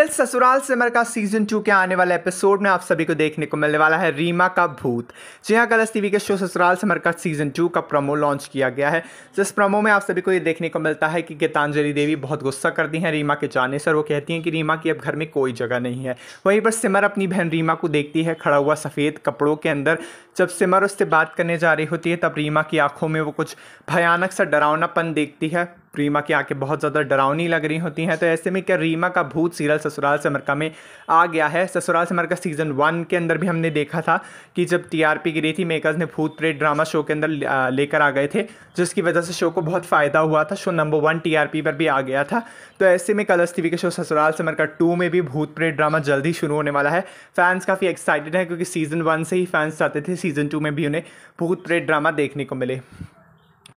serial ससुराल सिमर का season to के आने वाले एपिसोड में आप सभी को देखने को मिलने वाला है रीमा का भूत जी हाँ कलर्स टीवी के शो ससुराल सिमर का सीजन टू का प्रमो लॉन्च किया गया है जिस प्रमो में आप सभी को ये देखने को मिलता है कि गीतांजलि देवी बहुत गुस्सा करती हैं रीमा के जाने से वो कहती हैं कि रीमा की अब घर में कोई जगह नहीं है वहीं पर सिमर अपनी बहन रीमा को देखती है खड़ा हुआ सफ़ेद कपड़ों के अंदर जब सिमर उससे बात करने जा रही होती है तब रीमा की आंखों में वो कुछ भयानक सा डरावनापन देखती है रीमा की आंखें बहुत ज़्यादा डरावनी लग रही होती हैं तो ऐसे में क्या रीमा का भूत सीरियल ससुराल समरका में आ गया है ससुराल समरका सीज़न वन के अंदर भी हमने देखा था कि जब टीआरपी गिरी थी मेकर्स ने भूत प्रेत ड्रामा शो के अंदर लेकर आ गए थे जिसकी वजह से शो को बहुत फ़ायदा हुआ था शो नंबर वन टी पर भी आ गया था तो ऐसे में कलर्स टी के शो ससुराल समरका टू में भी भूत प्रेत ड्रामा जल्दी शुरू होने वाला है फैंस काफ़ी एक्साइटेड हैं क्योंकि सीज़न वन से ही फैंस चाहते थे सीज़न टू में भी उन्हें भूत प्रेत ड्रामा देखने को मिले